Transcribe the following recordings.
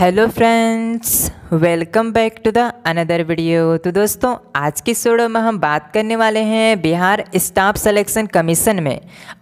hello friends welcome back to the another video तो दोस्तों आज की सोडो में हम बात करने वाले हैं बिहार स्टाफ सिलेक्शन कमीशन में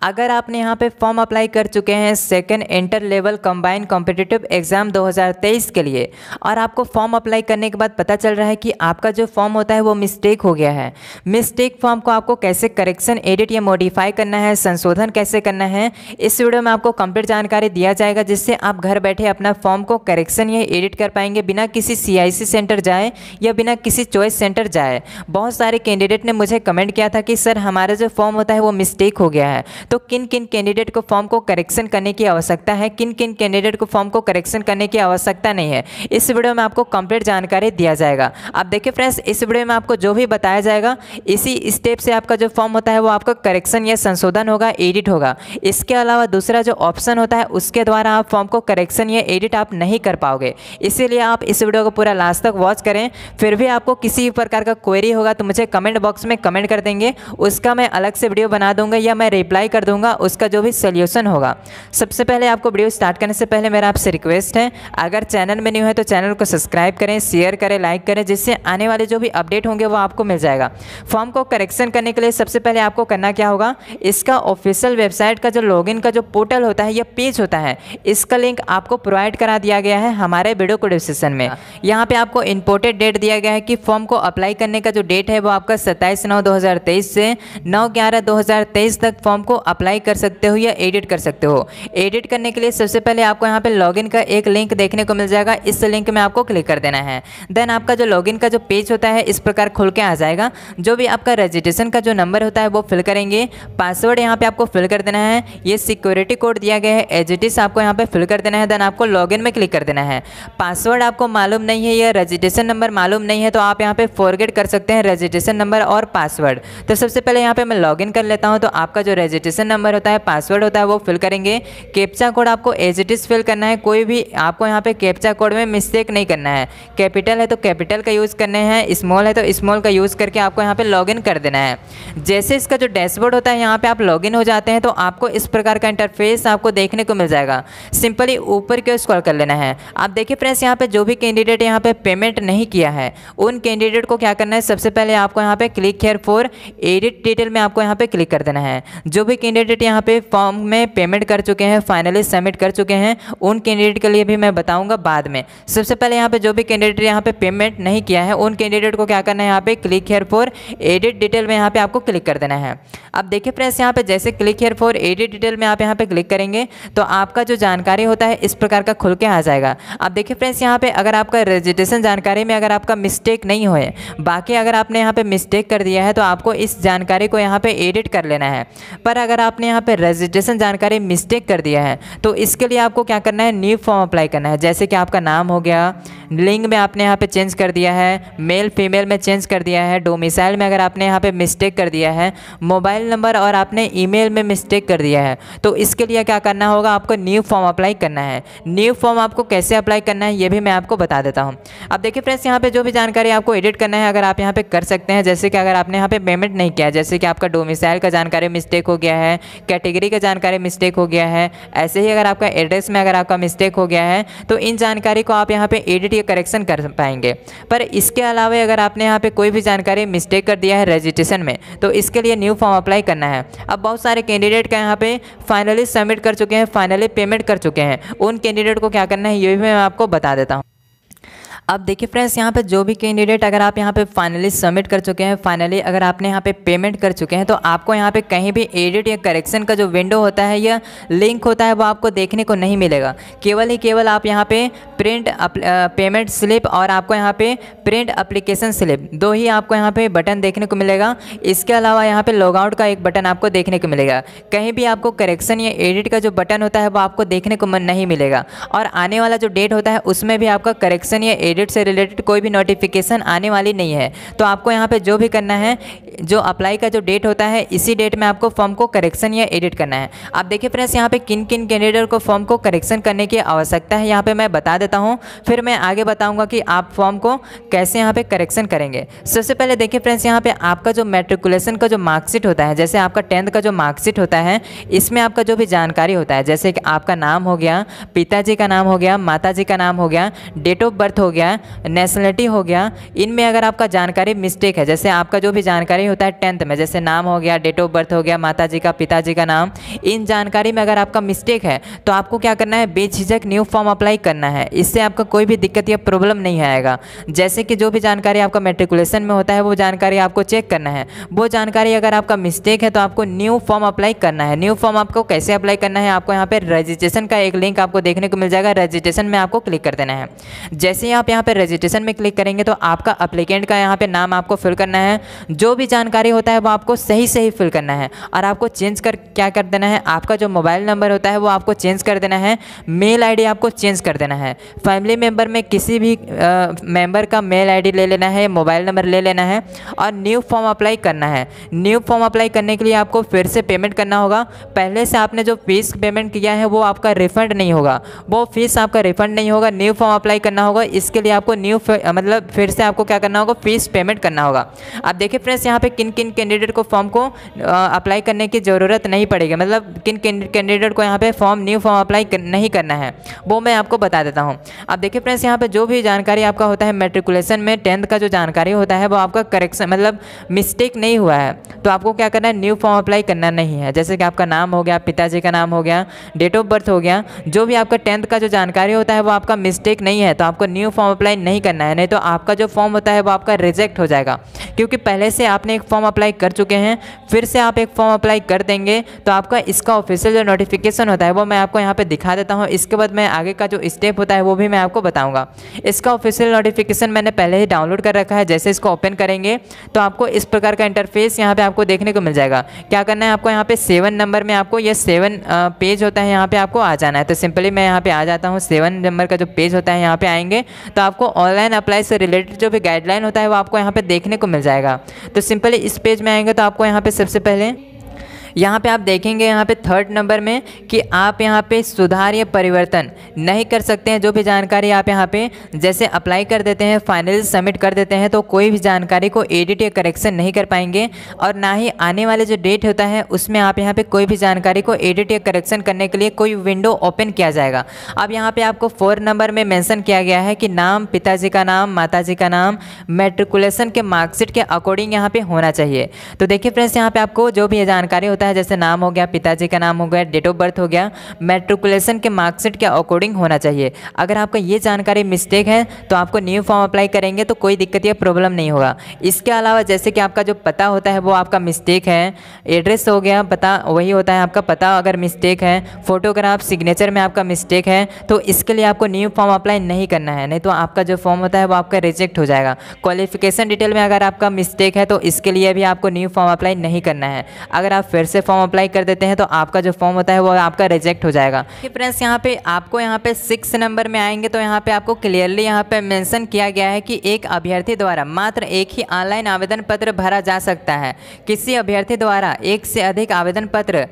अगर आपने यहाँ पे फॉर्म अप्लाई कर चुके हैं second inter level combined competitive exam 2023 के लिए और आपको फॉर्म अप्लाई करने के बाद पता चल रहा है कि आपका जो फॉर्म होता है वो मिस्टेक हो गया है मिस्टेक फॉर्म को आपको कैसे करेक्शन एडिट या मॉडिफाई करना है संशोधन कैसे करना है इस वीडियो में आपको कंप्लीट जानकारी दिया जाएगा जिससे आप घर बैठे अपना फॉर्म को करेक्शन या एडिट कर पाएंगे बिना किसी सीआईसी सेंटर जाएँ या बिना किसी चॉइस सेंटर जाए बहुत सारे कैंडिडेट ने मुझे कमेंट किया था कि सर हमारा जो फॉर्म होता है वो मिस्टेक हो गया है तो किन किन कैंडिडेट को फॉर्म को करेक्शन करने की आवश्यकता है किन किन कैंडिडेट को फॉर्म को करेक्शन करने की आवश्यकता नहीं है इस वीडियो में आपको कंप्लीट जानकारी दिया जाएगा आप देखिए फ्रेंड्स इस वीडियो में आपको जो भी बताया जाएगा इसी स्टेप से आपका जो फॉर्म होता है वो आपका करेक्शन या संशोधन होगा एडिट होगा इसके अलावा दूसरा जो ऑप्शन होता है उसके द्वारा आप फॉर्म को करेक्शन या एडिट आप नहीं कर पाओगे इसीलिए आप इस वीडियो को पूरा लास्ट तक वॉच करें फिर भी आपको किसी भी प्रकार का क्वेरी होगा तो मुझे कमेंट बॉक्स में कमेंट कर देंगे उसका मैं अलग से वीडियो बना दूंगा या मैं रिप्लाई कर दूंगा उसका जो भी सोल्यूशन होगा सबसे पहले आपको वीडियो स्टार्ट करने से पहले मेरा आपसे रिक्वेस्ट है अगर चैनल में न्यू है तो चैनल को सब्सक्राइब करें शेयर करें लाइक करें जिससे आने वाले जो भी अपडेट होंगे वो आपको मिल जाएगा फॉर्म को करेक्शन करने के लिए सबसे पहले आपको करना क्या होगा इसका ऑफिशियल वेबसाइट का जो लॉगिन का जो पोर्टल होता है या पेज होता है इसका लिंक आपको प्रोवाइड करा दिया गया है हमारे वीडियो को डिस्क्रिप्शन में हाँ। यहाँ पे आपको इंपोर्टेड डेट दिया गया है कि फॉर्म को अप्लाई करने का जो डेट है वो आपका सत्ताईस नौ 2023 से नौ ग्यारह 2023 तक फॉर्म को अप्लाई कर सकते हो या एडिट कर सकते हो एडिट करने के लिए सबसे पहले आपको यहाँ पे लॉगिन का एक लिंक देखने को मिल जाएगा इस लिंक में आपको क्लिक कर देना है देन आपका जो लॉगिन का जो पेज होता है इस प्रकार खुल के आ जाएगा जो भी आपका रजिस्ट्रेशन का जो नंबर होता है वो फिल करेंगे पासवर्ड यहाँ पर आपको फिल कर देना है ये सिक्योरिटी कोड दिया गया है एजिटिस आपको यहाँ पर फिल कर देना है देन आपको लॉगिन में क्लिक कर देना है पासवर्ड आपको मालूम नहीं है या रजिस्ट्रेशन नंबर मालूम नहीं है तो आप यहाँ पे फॉरगेट कर सकते हैं रजिस्ट्रेशन नंबर और पासवर्ड तो सबसे पहले यहाँ पे मैं लॉगिन कर लेता हूँ तो आपका जो रजिस्ट्रेशन नंबर होता है पासवर्ड होता है वो फिल करेंगे कैप्चा कोड आपको एज इट इज़ फिल करना है कोई भी आपको यहाँ पे कैप्चा कोड में मिस्टेक नहीं करना है कैपिटल है तो कैपिटल का यूज़ करना है स्मॉल है तो स्मॉल का यूज़ करके आपको यहाँ पर लॉगिन कर देना है जैसे इसका जो डैशबोर्ड होता है यहाँ पर आप लॉगिन हो जाते हैं तो आपको इस प्रकार का इंटरफेस आपको देखने को मिल जाएगा सिंपली ऊपर क्यों स्कॉल कर लेना है आप देखिए फ्रेंड्स यहाँ पर जो भी कैंडिडेट कैंडिडेट यहाँ पे पेमेंट नहीं किया है उन कैंडिडेट को क्या करना है सबसे पहले आपको यहाँ पे click here for edit detail में आपको यहाँ पे क्लिक कर देना है जो भी कैंडिडेट यहाँ पे फॉर्म में पेमेंट कर चुके हैं फाइनली सबमिट कर चुके हैं उन कैंडिडेट के लिए भी मैं बताऊँगा बाद में सबसे पहले यहाँ पर जो भी कैंडिडेट यहाँ पर पेमेंट नहीं किया है उन कैंडिडेट को क्या करना है यहाँ पर click here for edit detail में यहाँ पर आपको क्लिक कर देना है अब देखिए फ्रेंड्स यहाँ पर जैसे click here for edit detail में आप यहाँ पर क्लिक करेंगे तो आपका जो जानकारी होता है इस प्रकार का खुल के आ जाएगा अब देखिए फ्रेंड्स यहाँ पे अगर आपका रजिस्ट्रेशन जानकारी में अगर आपका मिस्टेक नहीं हो बाकी अगर आपने यहाँ पे मिस्टेक कर दिया है तो आपको इस जानकारी को यहाँ पे एडिट कर लेना है पर अगर आपने यहाँ पे रजिस्ट्रेशन जानकारी मिस्टेक कर दिया है तो इसके लिए आपको क्या करना है न्यू फॉर्म अप्लाई करना है जैसे कि आपका नाम हो गया लिंग में आपने यहाँ पे चेंज कर दिया है मेल फीमेल में चेंज कर दिया है डोमिसाइल में अगर आपने यहाँ पे मिस्टेक कर दिया है मोबाइल नंबर और आपने ईमेल में मिस्टेक कर दिया है तो इसके लिए क्या करना होगा आपको न्यू फॉर्म अप्लाई करना है न्यू फॉर्म आपको कैसे अप्लाई करना है ये भी मैं आपको बता देता करता हूँ अब देखिए फ्रेंड्स यहाँ पे जो भी जानकारी आपको एडिट करना है अगर आप यहाँ पे कर सकते हैं जैसे कि अगर आपने यहाँ पे पेमेंट नहीं किया जैसे कि आपका डोमिसाइल का जानकारी मिस्टेक हो गया है कैटेगरी का जानकारी मिस्टेक हो गया है ऐसे ही अगर आपका एड्रेस में अगर आपका मिस्टेक हो गया है तो इन जानकारी को आप यहाँ पर एडिट या करेक्शन कर पाएंगे पर इसके अलावा अगर आपने यहाँ पर कोई भी जानकारी मिस्टेक कर दिया है रजिस्ट्रेशन में तो इसके लिए न्यू फॉर्म अप्लाई करना है अब बहुत सारे कैंडिडेट का यहाँ पे फाइनली सबमिट कर चुके हैं फाइनली पेमेंट कर चुके हैं उन कैंडिडेट को क्या करना है ये भी मैं आपको बता देता हूँ अब देखिए फ्रेंड्स यहाँ पे जो भी कैंडिडेट अगर आप यहाँ पे फाइनली सबमिट कर चुके हैं फाइनली अगर आपने यहाँ पे पेमेंट कर चुके हैं तो आपको यहाँ पे कहीं भी एडिट या करेक्शन का जो विंडो होता है या लिंक होता है वो आपको देखने को नहीं मिलेगा केवल ही केवल आप यहाँ पे प्रिंट पेमेंट स्लिप और आपको यहाँ पे प्रिंट अप्लीकेशन स्लिप दो ही आपको यहाँ पे बटन देखने को मिलेगा इसके अलावा यहाँ पे लॉगआउट का एक बटन आपको देखने को मिलेगा कहीं भी आपको करेक्शन या एडिट का जो बटन होता है वो आपको देखने को मन नहीं मिलेगा और आने वाला जो डेट होता है उसमें भी आपका करेक्शन या एडिट क्रेडिट से रिलेटेड कोई भी नोटिफिकेशन आने वाली नहीं है तो आपको यहाँ पर जो भी करना है जो अप्लाई का जो डेट होता है इसी डेट में आपको फॉर्म को करेक्शन या एडिट करना है आप देखिए फ्रेंड्स यहाँ पे किन किन कैंडिडेट को फॉर्म को करेक्शन करने की आवश्यकता है यहाँ पे मैं बता देता हूँ फिर मैं आगे बताऊँगा कि आप फॉर्म को कैसे यहाँ पे करेक्शन करेंगे सबसे पहले देखिए फ्रेंड्स यहाँ पे आपका जो मेट्रिकुलेशन का जो मार्कशीट होता है जैसे आपका टेंथ का जो मार्कशीट होता है इसमें आपका जो भी जानकारी होता है जैसे कि आपका नाम हो गया पिताजी का नाम हो गया माता जी का नाम हो गया डेट ऑफ बर्थ हो गया गया नेशनलिटी हो गया इनमें अगर आपका जानकारी मिस्टेक है जैसे आपका जो भी जानकारी होता है टेंथ में जैसे नाम हो गया डेट ऑफ बर्थ हो गया माता जी का पिताजी का नाम इन जानकारी में अगर आपका मिस्टेक है तो आपको क्या करना है बेझिझक न्यू फॉर्म अप्लाई करना है इससे आपका कोई भी दिक्कत या प्रॉब्लम नहीं आएगा जैसे कि जो भी जानकारी आपका मेट्रिकुलेशन में होता है वो जानकारी आपको चेक करना है वो जानकारी अगर आपका मिस्टेक है तो आपको न्यू फॉर्म अप्लाई करना है न्यू फॉर्म आपको कैसे अप्लाई करना है आपको यहाँ पर रजिस्ट्रेशन का एक लिंक आपको देखने को मिल जाएगा रजिस्ट्रेशन में आपको क्लिक कर देना है जैसे ही आप यहाँ पर रजिस्ट्रेशन में क्लिक करेंगे तो आपका अप्लीकेंट का यहाँ पर नाम आपको फिल करना है जो भी जानकारी होता है वो आपको सही सही फिल करना है और आपको चेंज कर क्या कर देना है आपका जो मोबाइल नंबर होता है वो आपको चेंज कर देना है मेल आईडी आपको चेंज कर देना है फैमिली मेम्बर में किसी भी मेंबर का मेल आईडी ले लेना है मोबाइल नंबर ले लेना है और न्यू फॉर्म अप्लाई करना है न्यू फॉर्म अप्लाई करने के लिए आपको फिर से पेमेंट करना होगा पहले से आपने जो फीस पेमेंट किया है वो आपका रिफंड नहीं होगा वो फीस आपका रिफंड नहीं होगा न्यू फॉर्म अप्लाई करना होगा इसके लिए लिए आपको न्यू मतलब फिर से आपको क्या करना होगा फीस पेमेंट करना होगा आप देखिए फ्रेंड्स यहाँ पे किन किन कैंडिडेट को फॉर्म को अप्लाई करने की ज़रूरत नहीं पड़ेगी मतलब किन कैंडिडेट को यहाँ पे फॉर्म न्यू फॉर्म अप्लाई कर, नहीं करना है वो मैं आपको बता देता हूँ आप देखिए फ्रेंड्स यहाँ पर जो भी जानकारी आपका होता है मेट्रिकुलेशन में टेंथ का जो जानकारी होता है वो आपका करेक्शन मतलब मिस्टेक नहीं हुआ है तो आपको क्या करना है न्यू फॉर्म अप्लाई करना नहीं है जैसे कि आपका नाम हो गया पिताजी का नाम हो गया डेट ऑफ बर्थ हो गया जो भी आपका टेंथ का जो जानकारी होता है वो आपका मिस्टेक नहीं है तो आपको न्यू फॉर्म अप्लाई नहीं करना है नहीं तो आपका जो फॉर्म होता है वो आपका रिजेक्ट हो जाएगा क्योंकि पहले से आपने एक फॉर्म अप्लाई कर चुके हैं फिर से आप एक फॉर्म अप्लाई कर देंगे तो आपका इसका ऑफिशियल जो नोटिफिकेशन होता है वो मैं आपको यहाँ पर दिखा देता हूँ इसके बाद मैं आगे का जो स्टेप होता है वो भी मैं आपको बताऊँगा इसका ऑफिशियल नोटिफिकेशन मैंने पहले ही डाउनलोड कर रखा है जैसे इसको ओपन करेंगे तो आपको इस प्रकार का इंटरफेस यहाँ पर आपको देखने को मिल जाएगा क्या करना है आपको यहाँ पे सेवन नंबर में आपको यह सेवन पेज होता है यहाँ पे आपको आ जाना है तो सिंपली मैं यहाँ पे आ जाता हूँ सेवन नंबर का जो पेज होता है यहाँ पर आएंगे तो आपको ऑनलाइन अप्लाई से रिलेटेड जो भी गाइडलाइन होता है वो आपको यहाँ पर देखने को मिल जाएगा तो सिंपली इस पेज में आएंगे तो आपको यहाँ पर सबसे पहले यहाँ पे आप देखेंगे यहाँ पे थर्ड नंबर में कि आप यहाँ पे सुधार या परिवर्तन नहीं कर सकते हैं जो भी जानकारी आप यहाँ पे जैसे अप्लाई कर देते हैं फाइनल सबमिट कर देते हैं तो कोई भी जानकारी को एडिट या करेक्शन नहीं कर पाएंगे और ना ही आने वाले जो डेट होता है उसमें आप यहाँ पर कोई भी जानकारी को एडिट या करेक्शन करने के लिए कोई विंडो ओपन किया जाएगा अब यहाँ पर आपको फोर नंबर में मैंसन किया गया है कि नाम पिताजी का नाम माता का नाम मेट्रिकुलेशन के मार्कशीट के अकॉर्डिंग यहाँ पर होना चाहिए तो देखिए फ्रेंड्स यहाँ पर आपको जो भी जानकारी होता है सकता है जैसे नाम हो गया पिताजी का नाम हो गया डेट ऑफ बर्थ हो गया मेट्रिकुलेशन के मार्कशीट के अकॉर्डिंग होना चाहिए अगर आपका ये जानकारी मिस्टेक है तो आपको न्यू फॉर्म अप्लाई करेंगे तो कोई दिक्कत या प्रॉब्लम नहीं होगा इसके अलावा जैसे कि आपका जो पता होता है वो आपका मिस्टेक है एड्रेस हो गया पता वही होता है आपका पता अगर मिस्टेक है फोटोग्राफ सिग्नेचर में आपका मिस्टेक है तो इसके लिए आपको न्यू फॉर्म अप्लाई नहीं करना है नहीं तो आपका जो फॉर्म होता है वो आपका रिजेक्ट हो जाएगा क्वालिफिकेशन डिटेल में अगर आपका मिस्टेक है तो इसके लिए भी आपको न्यू फॉर्म अप्लाई नहीं करना है अगर आप फिर से से फॉर्म अप्लाई कर देते हैं तो आपका जो फॉर्म होता है वो आपका रिजेक्ट हो जाएगा फ्रेंड्स यहाँ पे आपको यहाँ पे सिक्स नंबर में आएंगे तो यहाँ पे आपको क्लियरली यहाँ पे मेंशन किया गया है कि एक अभ्यर्थी द्वारा मात्र एक ही ऑनलाइन आवेदन पत्र भरा जा सकता है किसी अभ्यर्थी द्वारा एक से अधिक आवेदन पत्र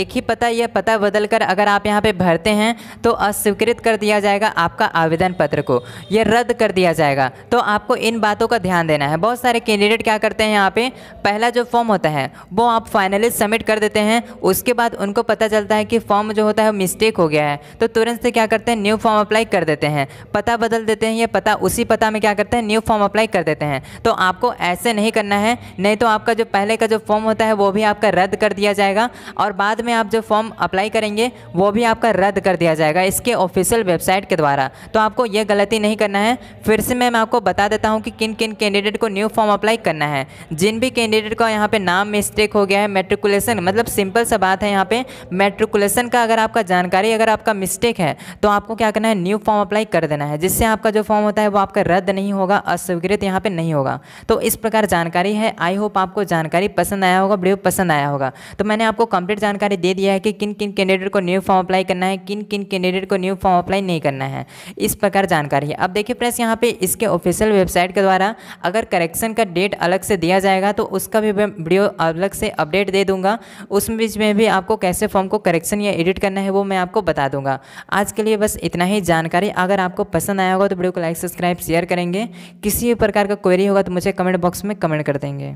एक ही पता या पता बदल कर अगर आप यहाँ पे भरते हैं तो अस्वीकृत कर दिया जाएगा आपका आवेदन पत्र को यह रद्द कर दिया जाएगा तो आपको इन बातों का ध्यान देना है बहुत सारे कैंडिडेट क्या करते हैं यहाँ पे पहला जो फॉर्म होता है वो आप फाइनली फिर सबमिट कर देते हैं उसके बाद उनको पता चलता है कि फॉर्म जो होता है मिस्टेक हो गया है तो तुरंत से क्या करते हैं न्यू फॉर्म अप्लाई कर देते हैं पता बदल देते हैं ये पता उसी पता में क्या करते हैं न्यू फॉर्म अप्लाई कर देते हैं तो आपको ऐसे नहीं करना है नहीं तो आपका जो पहले का जो फॉर्म होता है वो भी आपका रद्द कर दिया जाएगा और बाद में आप जो फॉर्म अप्लाई करेंगे वो भी आपका रद्द कर दिया जाएगा इसके ऑफिशियल वेबसाइट के द्वारा तो आपको यह गलती नहीं करना है फिर से मैं आपको बता देता हूँ कि किन किन कैंडिडेट को न्यू फॉर्म अप्लाई करना है जिन भी कैंडिडेट का यहाँ पे नाम मिस्टेक हो गया है मेट्रिक मेट्रिकुलेशन मतलब सिंपल सा बात है यहाँ पे मेट्रिकुलेशन का अगर आपका जानकारी अगर आपका मिस्टेक है तो आपको क्या करना है न्यू फॉर्म अप्लाई कर देना है जिससे आपका जो फॉर्म होता है वो आपका रद्द नहीं होगा अस्वीकृत यहाँ पर नहीं होगा तो इस प्रकार जानकारी है आई होप आपको जानकारी पसंद आया होगा वीडियो पसंद आया होगा तो मैंने आपको कंप्लीट जानकारी दे दिया है कि किन किन कैंडिडेट को न्यू फॉर्म अप्लाई करना है किन किन कैंडिडेट को न्यू फॉर्म अप्लाई नहीं करना है इस प्रकार जानकारी है अब देखिए फ्रेंड्स यहाँ पे इसके ऑफिशियल वेबसाइट के द्वारा अगर करेक्शन का डेट अलग से दिया जाएगा तो उसका भी वीडियो अलग से अपडेट दे दे दूंगा उस बीच में भी आपको कैसे फॉर्म को करेक्शन या एडिट करना है वो मैं आपको बता दूंगा आज के लिए बस इतना ही जानकारी अगर आपको पसंद आया होगा तो वीडियो को लाइक सब्सक्राइब शेयर करेंगे किसी भी प्रकार का क्वेरी होगा तो मुझे कमेंट बॉक्स में कमेंट कर देंगे